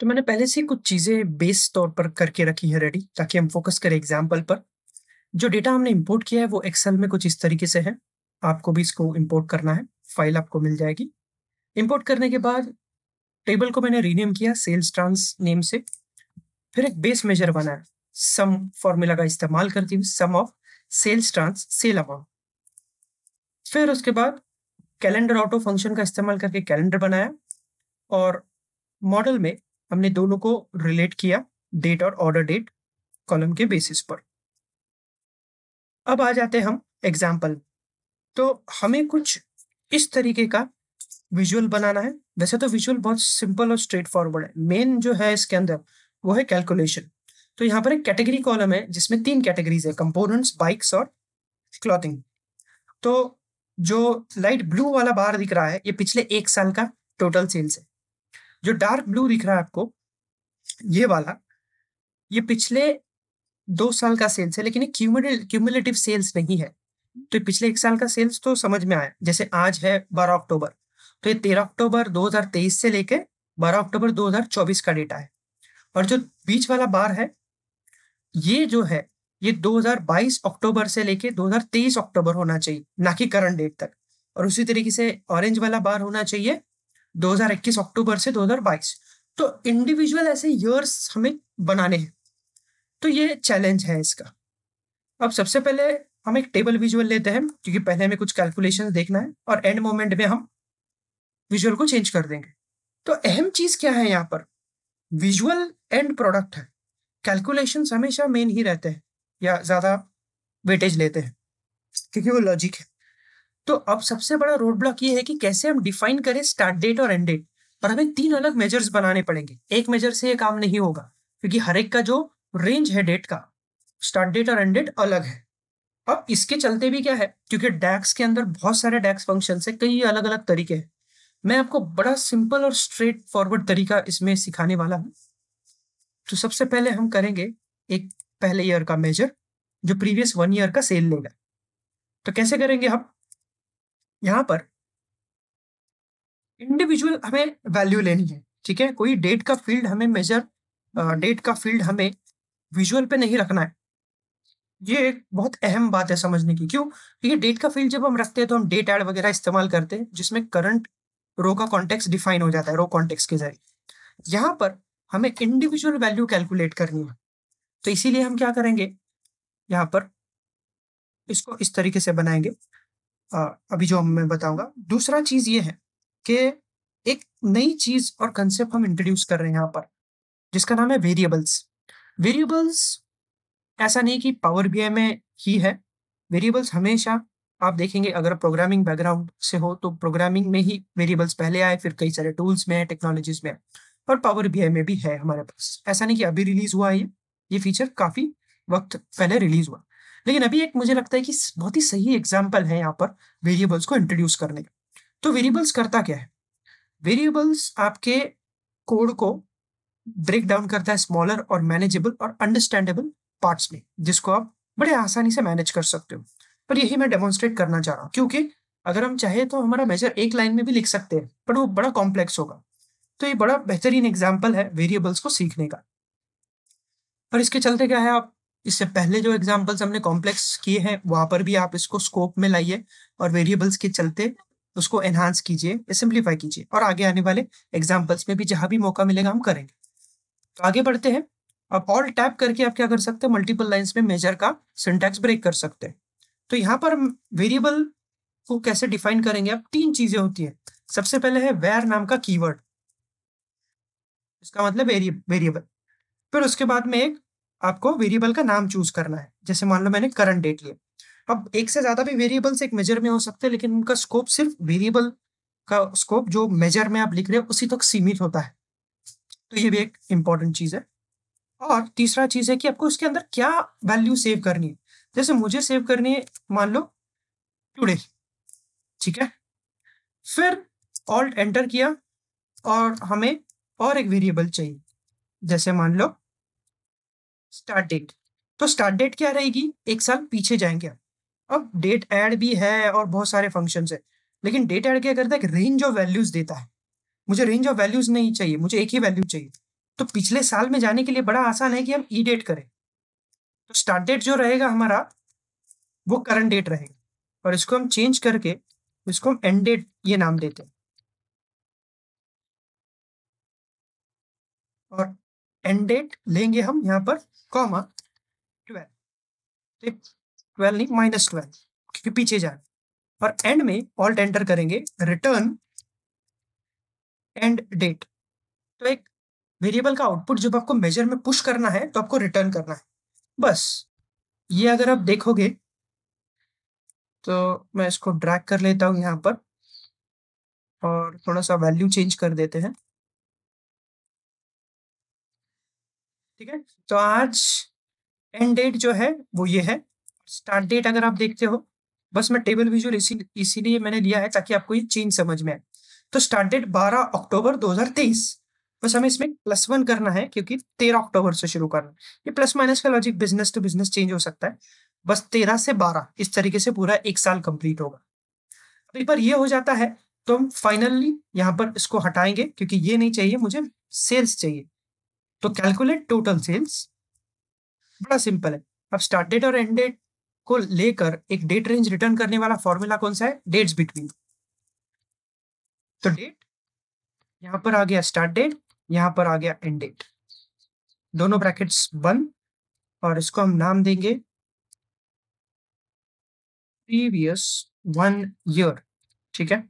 तो मैंने पहले से कुछ चीज़ें बेस तौर पर करके रखी है रेडी ताकि हम फोकस करें एग्जाम्पल पर जो डेटा हमने इम्पोर्ट किया है वो एक्सेल में कुछ इस तरीके से है आपको भी इसको इम्पोर्ट करना है फाइल आपको मिल जाएगी इम्पोर्ट करने के बाद टेबल को मैंने रीनेम किया सेल्स ट्रांस नेम से फिर एक बेस मेजर बना है सम फॉर्मूला का इस्तेमाल करती हूँ sum of sales trans sale amount फिर उसके बाद कैलेंडर ऑटो फंक्शन का इस्तेमाल करके कैलेंडर बनाया और मॉडल में हमने दोनों को रिलेट किया डेट और ऑर्डर डेट कॉलम के बेसिस पर अब आ जाते हम एग्जाम्पल तो हमें कुछ इस तरीके का विजुअल बनाना है वैसे तो विजुअल बहुत सिंपल और स्ट्रेट फॉरवर्ड है मेन जो है इसके अंदर वो है कैलकुलेशन तो यहाँ पर एक कैटेगरी कॉलम है जिसमें तीन कैटेगरीज है कंपोनेंट्स बाइक्स और क्लॉथिंग तो जो लाइट ब्लू वाला बार दिख रहा है ये पिछले एक साल का टोटल सेल्स है जो डार्क ब्लू दिख रहा है आपको ये वाला ये पिछले दो साल का सेल्स है लेकिन क्यूमुलेटिव सेल्स नहीं है तो पिछले एक साल का सेल्स तो समझ में आया जैसे आज है बारह अक्टूबर तो ये तेरह अक्टूबर 2023 से लेके बारह अक्टूबर 2024 का डेटा है और जो बीच वाला बार है ये जो है ये 2022 अक्टूबर से लेके 2023 अक्टूबर होना चाहिए ना कि करंट डेट तक और उसी तरीके से ऑरेंज वाला बार होना चाहिए 2021 अक्टूबर से 2022 तो इंडिविजुअल ऐसे ईयर्स हमें बनाने हैं तो ये चैलेंज है इसका अब सबसे पहले हम एक टेबल विजुअल लेते हैं क्योंकि पहले हमें कुछ कैलकुलेशन देखना है और एंड मोमेंट में हम विजुअल को चेंज कर देंगे तो अहम चीज क्या है यहाँ पर विजुअल एंड प्रोडक्ट है कैलकुलेशन हमेशा मेन ही रहते हैं या ज्यादा वेटेज लेते हैं क्योंकि वो लॉजिक है तो अब सबसे बड़ा रोड ब्लॉक ये है कि कैसे हम डिफाइन करें स्टार्ट डेट और एंड डेट और हमें तीन अलग मेजर्स बनाने पड़ेंगे एक मेजर से ये काम नहीं होगा क्योंकि हर एक का जो रेंज है डेट का स्टार्ट डेट और एंड डेट अलग है अब इसके चलते भी क्या है क्योंकि डैक्स के अंदर बहुत सारे डैक्स फंक्शन है कई अलग अलग तरीके हैं मैं आपको बड़ा सिंपल और स्ट्रेट फॉरवर्ड तरीका इसमें सिखाने वाला हूं तो सबसे पहले हम करेंगे एक पहले ईयर का मेजर जो प्रीवियस वन ईयर का सेल लेगा तो कैसे करेंगे हम यहां पर इंडिविजुअल हमें वैल्यू लेनी है ठीक है कोई डेट का फील्ड हमें मेजर डेट का फील्ड हमें विजुअल पे नहीं रखना है ये एक बहुत अहम बात है समझने की क्यों क्योंकि डेट का फील्ड जब हम रखते हैं तो हम डेट एड वगैरह इस्तेमाल करते हैं जिसमें करंट रो का कॉन्टेक्स डिफाइन हो जाता है रो कॉन्टेक्स के जरिए यहां पर हमें इंडिविजुअल वैल्यू कैलकुलेट करनी है तो इसीलिए हम क्या करेंगे यहां पर इसको इस तरीके से बनाएंगे अभी जो मैं बताऊंगा दूसरा चीज ये है कि एक नई चीज और कंसेप्ट हम इंट्रोड्यूस कर रहे हैं यहाँ पर जिसका नाम है वेरिएबल्स वेरिएबल्स ऐसा नहीं कि पावर बी में ही है वेरिएबल्स हमेशा आप देखेंगे अगर प्रोग्रामिंग बैकग्राउंड से हो तो प्रोग्रामिंग में ही वेरिएबल्स पहले आए फिर कई सारे टूल्स में है टेक्नोलॉजीज में और पावर बी में भी है हमारे पास ऐसा नहीं कि अभी रिलीज हुआ है ये ये फीचर काफी वक्त पहले रिलीज हुआ लेकिन अभी एक मुझे लगता है कि बहुत ही सही एग्जाम्पल है यहाँ पर वेरिएबल्स को इंट्रोड्यूस करने का तो वेरिएबल्स करता क्या है वेरिएबल्स आपके कोड को ब्रेक डाउन करता है स्मॉलर और मैनेजेबल और अंडरस्टैंडेबल पार्ट्स में जिसको आप बड़े आसानी से मैनेज कर सकते हो पर यही मैं डेमोन्स्ट्रेट करना चाह रहा हूँ क्योंकि अगर हम चाहें तो हमारा मेजर एक लाइन में भी लिख सकते हैं पर वो बड़ा कॉम्प्लेक्स होगा तो ये बड़ा बेहतरीन एग्जाम्पल है वेरिएबल्स को सीखने का पर इसके चलते क्या है आप इससे पहले जो एग्जाम्पल्स हमने कॉम्प्लेक्स किए हैं वहां पर भी आप इसको स्कोप में लाइए और वेरिएबल्स के चलते उसको एनहांस कीजिए सिंप्लीफाई कीजिए और आगे आने वाले एग्जाम्पल्स में भी जहां भी मौका मिलेगा हम करेंगे तो आगे बढ़ते हैं अब ऑल टैप करके आप क्या कर सकते हैं मल्टीपल लाइन्स में मेजर का सिंटेक्स ब्रेक कर सकते हैं तो यहाँ पर वेरिएबल को कैसे डिफाइन करेंगे अब तीन चीजें होती है सबसे पहले है वेयर नाम का कीवर्ड इसका मतलब वेरिएबल फिर उसके बाद में एक आपको वेरिएबल का नाम चूज करना है जैसे मान लो मैंने करंट डेट लिया अब एक से ज्यादा भी वेरिएबल्स एक मेजर में हो सकते हैं लेकिन उनका स्कोप सिर्फ वेरिएबल का स्कोप जो मेजर में आप लिख रहे हो उसी तक सीमित होता है तो ये भी एक इम्पॉर्टेंट चीज़ है और तीसरा चीज़ है कि आपको उसके अंदर क्या वैल्यू सेव करनी है जैसे मुझे सेव करनी है मान लो टुडे ठीक है फिर ऑल्ट एंटर किया और हमें और एक वेरिएबल चाहिए जैसे मान लो स्टार्ट डेट तो स्टार्ट डेट क्या रहेगी एक साल पीछे जाएंगे आप अब डेट ऐड भी है और बहुत सारे फंक्शन है लेकिन डेट ऐड क्या करता है रेंज ऑफ वैल्यूज देता है मुझे रेंज ऑफ वैल्यूज नहीं चाहिए मुझे एक ही वैल्यू चाहिए तो पिछले साल में जाने के लिए बड़ा आसान है कि हम ई e डेट करें तो स्टार्ट डेट जो रहेगा हमारा वो करंट डेट रहेगा और इसको हम चेंज करके इसको हम एंड डेट ये नाम देते हैं और एंड डेट लेंगे हम यहाँ पर कॉमा ट्वेल्व ट्वेल्व नहीं माइनस ट्वेल्व क्योंकि पीछे जाए और एंड में ऑल्ट एंटर करेंगे रिटर्न एंड डेट तो एक वेरिएबल का आउटपुट जब आपको मेजर में पुश करना है तो आपको रिटर्न करना है बस ये अगर आप देखोगे तो मैं इसको ड्रैग कर लेता हूँ यहाँ पर और थोड़ा सा वैल्यू चेंज कर देते हैं ठीक है तो आज एंड डेट जो है वो ये है स्टार्ट डेट अगर आप देखते हो बस मैं टेबल विजुअल इसी इसीलिए मैंने लिया है ताकि आपको ये चेंज समझ में आए तो स्टार्ट डेट बारह अक्टूबर 2023 बस हमें इसमें प्लस वन करना है क्योंकि तेरह अक्टूबर से शुरू करना ये प्लस माइनस का logic business to business change हो सकता है बस तेरह से बारह इस तरीके से पूरा एक साल कंप्लीट होगा अब एक बार ये हो जाता है तो हम फाइनली यहाँ पर इसको हटाएंगे क्योंकि ये नहीं चाहिए मुझे सेल्स चाहिए तो कैलकुलेट टोटल सेल्स बड़ा सिंपल है अब स्टार्ट डेट और एंड डेट को लेकर एक डेट रेंज रिटर्न करने वाला फॉर्मूला कौन सा है डेट्स बिटवीन तो डेट यहां पर आ गया स्टार्ट डेट यहां पर आ गया एंड डेट दोनों ब्रैकेट्स बंद और इसको हम नाम देंगे प्रीवियस वन ईयर ठीक है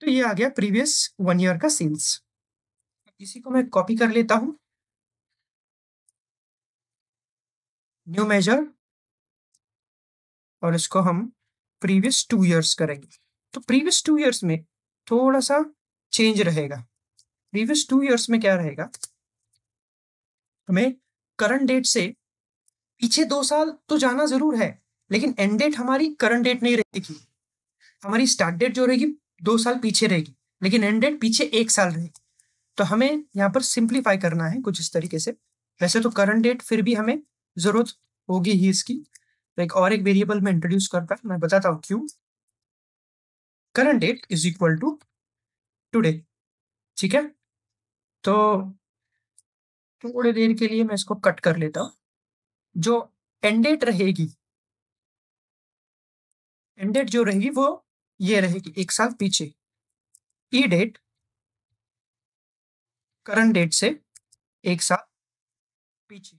तो ये आ गया प्रीवियस वन ईयर का सेल्स इसी को मैं कॉपी कर लेता हूं न्यू मेजर और इसको हम प्रीवियस टू इयर्स करेंगे तो प्रीवियस टू इयर्स में थोड़ा सा चेंज रहेगा प्रीवियस टू इयर्स में क्या रहेगा हमें करंट डेट से पीछे दो साल तो जाना जरूर है लेकिन एंड डेट हमारी करंट डेट नहीं रहेगी हमारी स्टार्ट डेट जो रहेगी दो साल पीछे रहेगी लेकिन एंड डेट पीछे एक साल रहेगी तो हमें यहाँ पर सिंप्लीफाई करना है कुछ इस तरीके से वैसे तो करंट डेट फिर भी हमें जरूरत होगी ही इसकी तो एक और एक वेरिएबल में इंट्रोड्यूस करता है मैं बताता हूँ क्यों current date is equal to today ठीक है तो थोड़ी देर के लिए मैं इसको कट कर लेता हूं जो एंड डेट रहेगी एंड डेट जो रहेगी वो ये रहेगी एक साल पीछे E e date current date से एक साल पीछे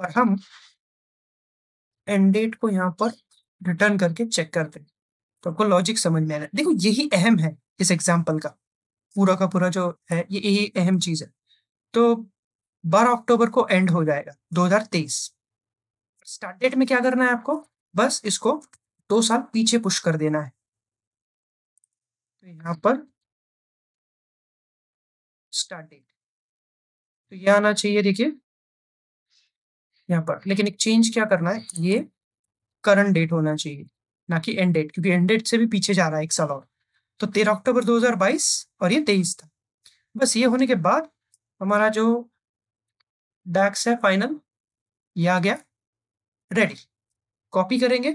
और हम एंड डेट को यहाँ पर रिटर्न करके चेक करते हैं तो आपको लॉजिक समझ में आ रहा है देखो यही अहम है इस एग्जाम्पल का पूरा का पूरा जो है ये यही अहम चीज है तो 12 अक्टूबर को एंड हो जाएगा 2023 स्टार्ट डेट में क्या करना है आपको बस इसको दो साल पीछे पुश कर देना है तो यहाँ पर स्टार्ट डेट तो ये आना चाहिए देखिए यहाँ पर लेकिन एक चेंज क्या करना है ये करंट डेट होना चाहिए ना कि एंड डेट क्योंकि एंड डेट से भी पीछे जा रहा है एक साल और तो तेरह अक्टूबर 2022 और ये तेईस था बस ये होने के बाद हमारा जो डैक्स है फाइनल ये आ गया रेडी कॉपी करेंगे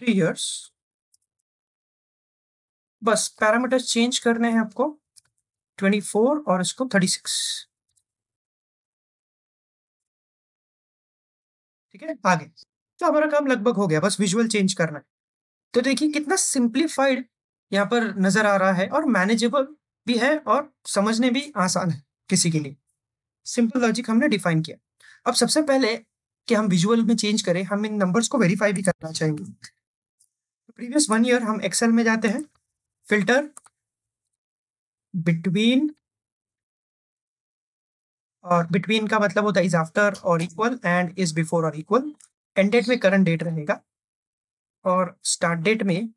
थ्री ईयर्स बस पैरामीटर्स चेंज करने हैं आपको 24 और इसको 36 ठीक है आगे तो हमारा काम लगभग हो गया बस विजुअल चेंज करना है तो देखिए कितना सिंप्लीफाइड यहाँ पर नजर आ रहा है और मैनेजेबल भी है और समझने भी आसान है किसी के लिए सिंपल लॉजिक हमने डिफाइन किया अब सबसे पहले कि हम विजुअल में चेंज करें हम इन नंबर्स को वेरीफाई भी करना चाहेंगे प्रीवियस वन ईयर हम एक्सेल में जाते हैं फिल्टर बिटवीन और बिटवीन का मतलब होता है इज आफ्टर और इक्वल एंड इज बिफोर और इक्वल एंड डेट में करंट डेट रहेगा और स्टार्ट डेट में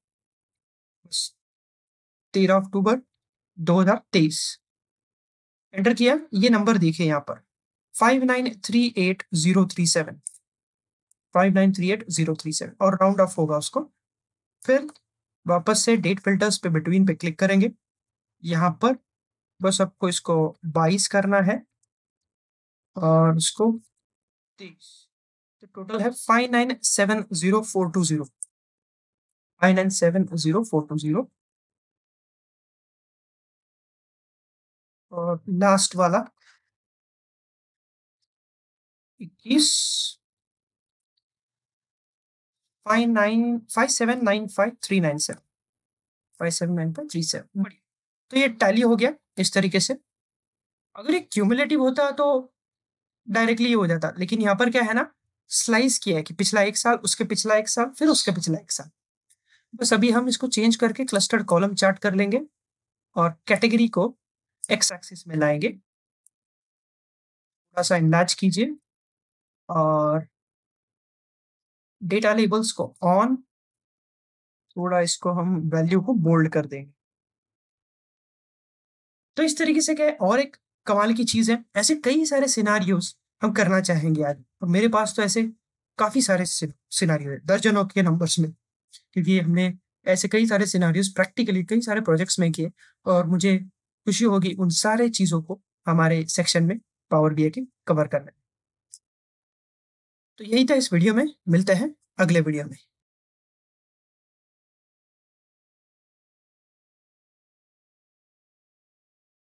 तेरह अक्टूबर 2023 एंटर किया ये नंबर देखिए यहाँ पर five nine three eight zero three seven five nine three eight zero three seven और राउंड ऑफ होगा उसको फिर वापस से डेट फिल्टर्स पे बिटवीन पे क्लिक करेंगे यहाँ पर बस आपको इसको बाईस करना है और इसको तीस तो टोटल है five nine seven zero four two zero five nine seven zero four two zero और लास्ट वाला इक्कीस five nine five seven nine five three nine seven five seven nine five three seven तो ये tally हो गया इस तरीके से अगर ये क्यूमुलेटिव होता तो डायरेक्टली ये हो जाता लेकिन यहाँ पर क्या है ना स्लाइस किया है कि पिछला एक साल उसके पिछला एक साल फिर उसके पिछला एक साल बस अभी हम इसको चेंज करके क्लस्टर्ड कॉलम चार्ट कर लेंगे और कैटेगरी को एक्स एक्सिस में लाएंगे थोड़ा सा इंदाज कीजिए और डेटा लेबल्स को ऑन थोड़ा इसको हम वैल्यू को बोल्ड कर देंगे तो इस तरीके से क्या है और एक कमाल की चीज है ऐसे कई सारे सिनारियोज हम करना चाहेंगे आज और मेरे पास तो ऐसे काफी सारे सिनारियो है दर्जनों के नंबर्स में क्योंकि हमने ऐसे कई सारे सिनारियोज प्रैक्टिकली कई सारे प्रोजेक्ट्स में किए और मुझे खुशी होगी उन सारे चीज़ों को हमारे सेक्शन में पावर बी के कवर करने तो यही था इस वीडियो में मिलते हैं अगले वीडियो में